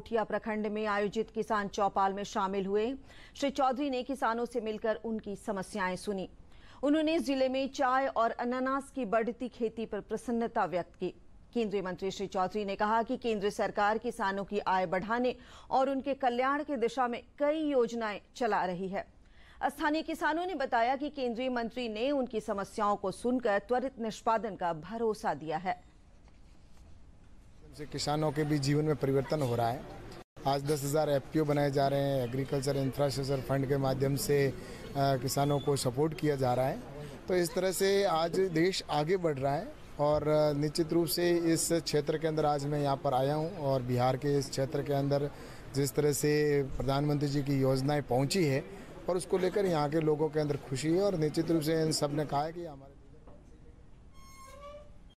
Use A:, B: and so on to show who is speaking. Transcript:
A: कोठिया प्रखंड में आयोजित किसान चौपाल में शामिल हुए श्री चौधरी ने किसानों से मिलकर उनकी समस्याएं सुनी उन्होंने जिले में चाय और अनानास की बढ़ती खेती पर प्रसन्नता व्यक्त की केंद्रीय मंत्री श्री चौधरी ने कहा कि केंद्र सरकार किसानों की आय बढ़ाने और उनके कल्याण की दिशा में कई योजनाएं चला रही है स्थानीय किसानों ने बताया कि केंद्रीय मंत्री ने उनकी समस्याओं को सुनकर त्वरित निष्पादन का भरोसा दिया है
B: जिससे किसानों के भी जीवन में परिवर्तन हो रहा है आज दस हज़ार एफ बनाए जा रहे हैं एग्रीकल्चर इंफ्रास्ट्रक्चर फंड के माध्यम से आ, किसानों को सपोर्ट किया जा रहा है तो इस तरह से आज देश आगे बढ़ रहा है और निश्चित रूप से इस क्षेत्र के अंदर आज मैं यहाँ पर आया हूँ और बिहार के इस क्षेत्र के अंदर जिस तरह से प्रधानमंत्री जी की योजनाएँ पहुँची है और उसको लेकर यहाँ के
C: लोगों के अंदर खुशी है और निश्चित रूप से इन सब ने कहा है कि हमारे